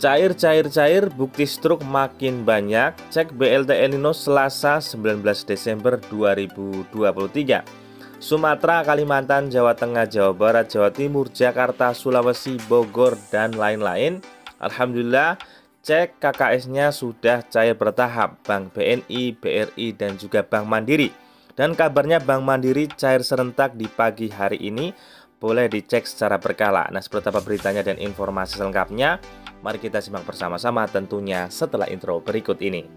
Cair cair cair bukti struk makin banyak Cek BLT el nino Selasa 19 Desember 2023 Sumatera, Kalimantan, Jawa Tengah, Jawa Barat, Jawa Timur, Jakarta, Sulawesi, Bogor, dan lain-lain Alhamdulillah cek KKS-nya sudah cair bertahap Bank BNI, BRI, dan juga Bank Mandiri dan kabarnya Bank Mandiri cair serentak di pagi hari ini boleh dicek secara berkala. Nah, seperti apa beritanya dan informasi selengkapnya Mari kita simak bersama-sama tentunya setelah intro berikut ini.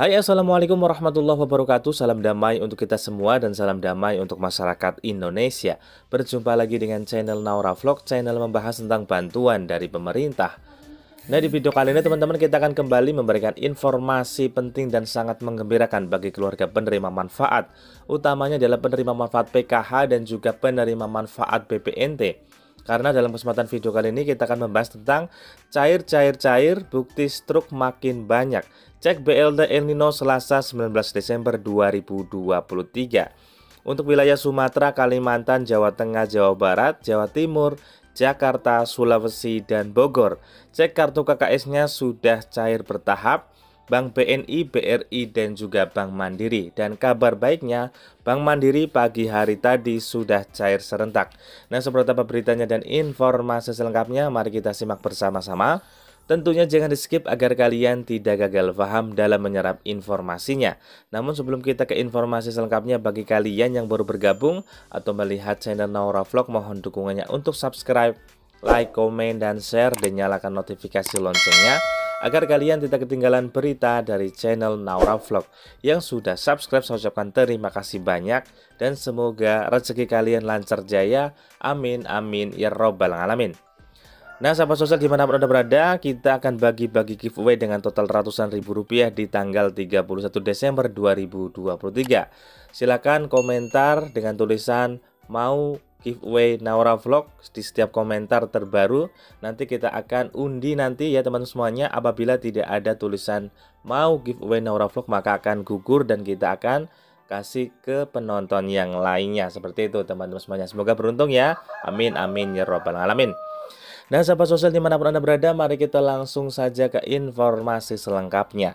Hai assalamualaikum warahmatullahi wabarakatuh Salam damai untuk kita semua dan salam damai untuk masyarakat Indonesia Berjumpa lagi dengan channel Naura Vlog Channel membahas tentang bantuan dari pemerintah Nah di video kali ini teman-teman kita akan kembali memberikan informasi penting dan sangat menggembirakan bagi keluarga penerima manfaat Utamanya adalah penerima manfaat PKH dan juga penerima manfaat BPNT Karena dalam kesempatan video kali ini kita akan membahas tentang Cair-cair-cair bukti struk makin banyak Cek BLT El Nino Selasa 19 Desember 2023 untuk wilayah Sumatera, Kalimantan, Jawa Tengah, Jawa Barat, Jawa Timur, Jakarta, Sulawesi, dan Bogor. Cek kartu KKS-nya sudah cair bertahap, Bank BNI, BRI, dan juga Bank Mandiri. Dan kabar baiknya, Bank Mandiri pagi hari tadi sudah cair serentak. Nah, seperti apa beritanya dan informasi selengkapnya, mari kita simak bersama-sama. Tentunya jangan di skip agar kalian tidak gagal paham dalam menyerap informasinya. Namun sebelum kita ke informasi selengkapnya bagi kalian yang baru bergabung atau melihat channel Naura Vlog mohon dukungannya untuk subscribe, like, komen, dan share dan nyalakan notifikasi loncengnya agar kalian tidak ketinggalan berita dari channel Naura Vlog yang sudah subscribe saya ucapkan terima kasih banyak dan semoga rezeki kalian lancar jaya amin amin ya robbal alamin Nah, sahabat sosial dimanapun Anda berada, kita akan bagi-bagi giveaway dengan total ratusan ribu rupiah di tanggal 31 Desember 2023. Silakan komentar dengan tulisan mau giveaway Naura Vlog di setiap komentar terbaru. Nanti kita akan undi nanti ya teman teman semuanya. Apabila tidak ada tulisan mau giveaway Naura Vlog maka akan gugur dan kita akan kasih ke penonton yang lainnya seperti itu teman-teman semuanya semoga beruntung ya amin amin ya robbal alamin Nah, sahabat sosial dimanapun Anda berada, mari kita langsung saja ke informasi selengkapnya.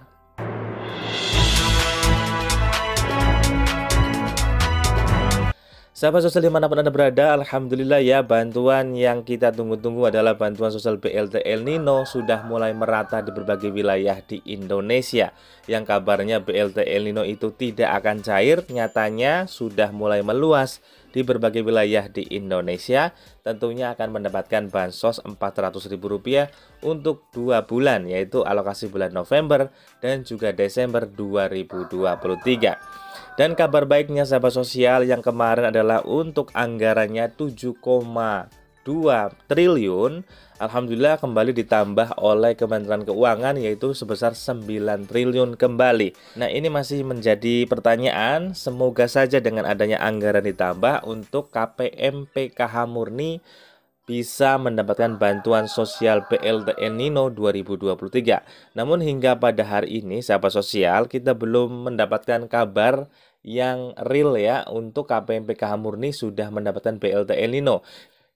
Sahabat sosial dimanapun Anda berada, Alhamdulillah ya bantuan yang kita tunggu-tunggu adalah bantuan sosial BLT El Nino sudah mulai merata di berbagai wilayah di Indonesia. Yang kabarnya BLT El Nino itu tidak akan cair, nyatanya sudah mulai meluas di berbagai wilayah di Indonesia tentunya akan mendapatkan bansos Rp400.000 untuk dua bulan yaitu alokasi bulan November dan juga Desember 2023. Dan kabar baiknya sahabat sosial yang kemarin adalah untuk anggarannya 7, triliun Alhamdulillah kembali ditambah oleh Kementerian Keuangan yaitu sebesar 9 triliun kembali. Nah ini masih menjadi pertanyaan, semoga saja dengan adanya anggaran ditambah untuk KPM PKH Murni bisa mendapatkan bantuan sosial PLTN Nino 2023. Namun hingga pada hari ini sahabat sosial kita belum mendapatkan kabar yang real ya untuk KPM PKH Murni sudah mendapatkan BLT El Nino.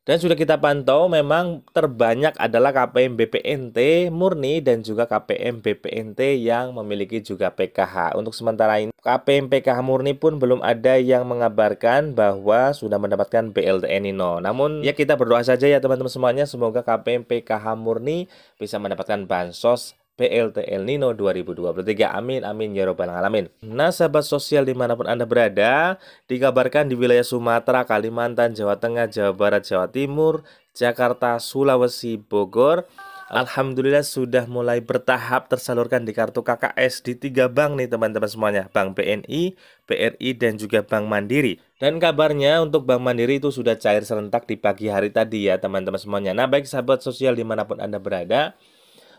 Dan sudah kita pantau memang terbanyak adalah KPM BPNT murni dan juga KPM BPNT yang memiliki juga PKH. Untuk sementara ini KPM PKH murni pun belum ada yang mengabarkan bahwa sudah mendapatkan BLT Nino. Namun ya kita berdoa saja ya teman-teman semuanya semoga KPM PKH murni bisa mendapatkan bansos PLT El Nino 2023. Amin, amin, ya robbal alamin. Nah, sahabat sosial dimanapun Anda berada, dikabarkan di wilayah Sumatera, Kalimantan, Jawa Tengah, Jawa Barat, Jawa Timur, Jakarta, Sulawesi, Bogor, Alhamdulillah sudah mulai bertahap tersalurkan di kartu KKS di tiga bank nih teman-teman semuanya Bank BNI, BRI, dan juga Bank Mandiri Dan kabarnya untuk Bank Mandiri itu sudah cair serentak di pagi hari tadi ya teman-teman semuanya Nah baik sahabat sosial dimanapun Anda berada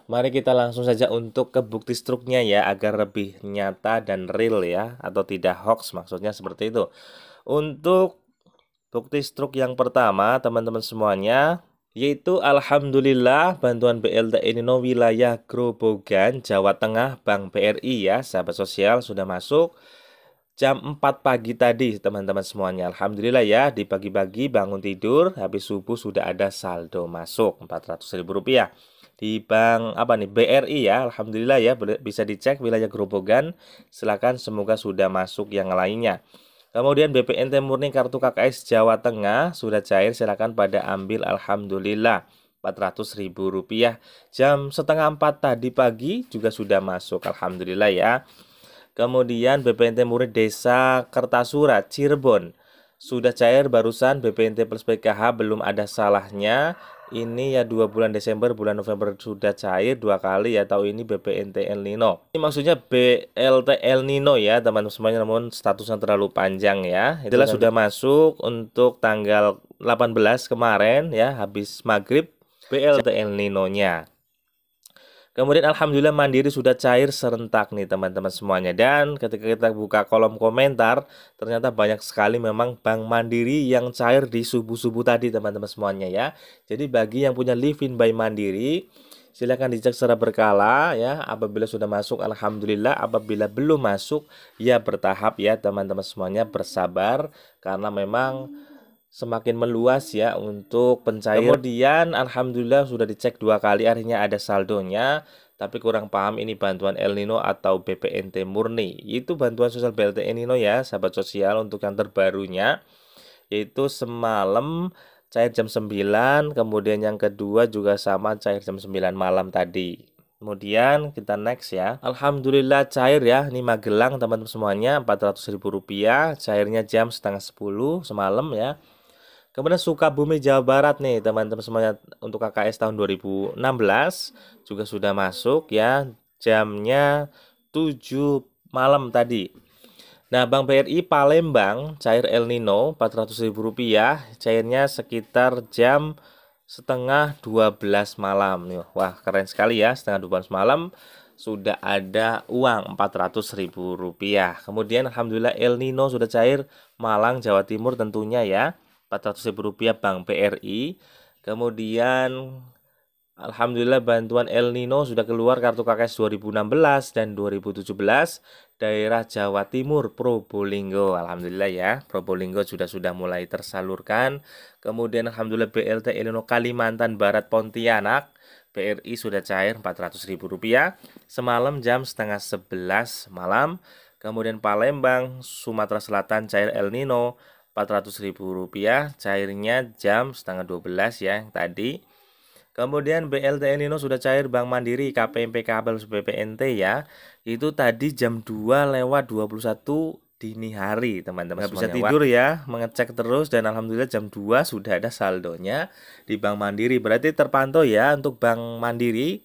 Mari kita langsung saja untuk ke bukti struknya ya agar lebih nyata dan real ya atau tidak hoax maksudnya seperti itu. Untuk bukti struk yang pertama teman-teman semuanya yaitu Alhamdulillah bantuan BLT ini no wilayah Grobogan Jawa Tengah Bank BRI ya sahabat sosial sudah masuk jam 4 pagi tadi teman-teman semuanya Alhamdulillah ya di pagi-pagi bangun tidur habis subuh sudah ada saldo masuk 400 ribu rupiah di Bank apa nih BRI ya Alhamdulillah ya bisa dicek wilayah Gerobogan silakan semoga sudah masuk yang lainnya kemudian BPNT murni kartu KKS Jawa Tengah sudah cair silakan pada ambil Alhamdulillah rp rupiah jam setengah empat tadi pagi juga sudah masuk Alhamdulillah ya kemudian BPNT murni Desa Kertasura Cirebon sudah cair barusan BPNT plus PKH belum ada salahnya ini ya dua bulan Desember bulan November sudah cair dua kali ya tahu ini BPNT El Nino ini maksudnya BLT El Nino ya teman teman semuanya namun statusnya terlalu panjang ya itulah sudah masuk untuk tanggal 18 kemarin ya habis maghrib BLT El Nino nya Kemudian alhamdulillah Mandiri sudah cair serentak nih teman-teman semuanya dan ketika kita buka kolom komentar ternyata banyak sekali memang Bank Mandiri yang cair di subuh-subuh tadi teman-teman semuanya ya. Jadi bagi yang punya living by Mandiri Silahkan dicek secara berkala ya apabila sudah masuk alhamdulillah apabila belum masuk ya bertahap ya teman-teman semuanya bersabar karena memang semakin meluas ya untuk pencair. Kemudian alhamdulillah sudah dicek dua kali akhirnya ada saldonya, tapi kurang paham ini bantuan El Nino atau BPNT murni. Itu bantuan sosial BLT El Nino ya, sahabat sosial untuk yang terbarunya yaitu semalam cair jam 9, kemudian yang kedua juga sama cair jam 9 malam tadi. Kemudian kita next ya. Alhamdulillah cair ya. Ini Magelang teman-teman semuanya 400 ribu rupiah. Cairnya jam setengah 10 semalam ya. Kemudian Sukabumi Jawa Barat nih teman-teman semuanya untuk KKS tahun 2016 juga sudah masuk ya jamnya 7 malam tadi. Nah, Bank BRI Palembang cair El Nino ribu rupiah cairnya sekitar jam setengah 12 malam nih. Wah, keren sekali ya, setengah 12 malam sudah ada uang ribu rupiah. Kemudian alhamdulillah El Nino sudah cair Malang Jawa Timur tentunya ya. 400 ribu rupiah Bank BRI. Kemudian Alhamdulillah bantuan El Nino sudah keluar kartu KKS 2016 dan 2017 daerah Jawa Timur Probolinggo. Alhamdulillah ya, Probolinggo sudah sudah mulai tersalurkan. Kemudian alhamdulillah BLT El Nino Kalimantan Barat Pontianak BRI sudah cair 400 ribu rupiah semalam jam setengah 11 malam. Kemudian Palembang, Sumatera Selatan cair El Nino ribu rupiah cairnya jam setengah 12 ya tadi. Kemudian BLT El Nino sudah cair Bank Mandiri KPMP Kabel BPNT ya. Itu tadi jam 2 lewat 21 dini hari teman-teman bisa tidur ya mengecek terus dan alhamdulillah jam 2 sudah ada saldonya di Bank Mandiri berarti terpantau ya untuk Bank Mandiri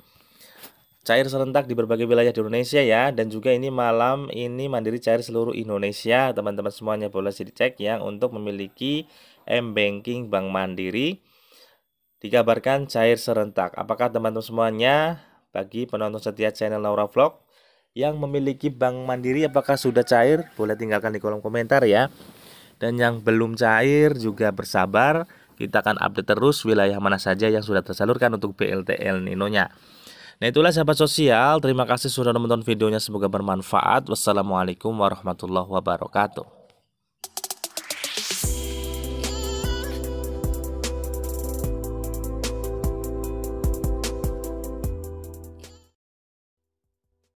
cair serentak di berbagai wilayah di Indonesia ya dan juga ini malam ini mandiri cair seluruh Indonesia teman-teman semuanya boleh dicek yang untuk memiliki M-Banking Bank Mandiri dikabarkan cair serentak apakah teman-teman semuanya bagi penonton setia channel Laura Vlog yang memiliki bank mandiri apakah sudah cair boleh tinggalkan di kolom komentar ya dan yang belum cair juga bersabar kita akan update terus wilayah mana saja yang sudah tersalurkan untuk BLT El Nino nya Nah itulah sahabat sosial, terima kasih sudah menonton videonya, semoga bermanfaat. Wassalamualaikum warahmatullahi wabarakatuh.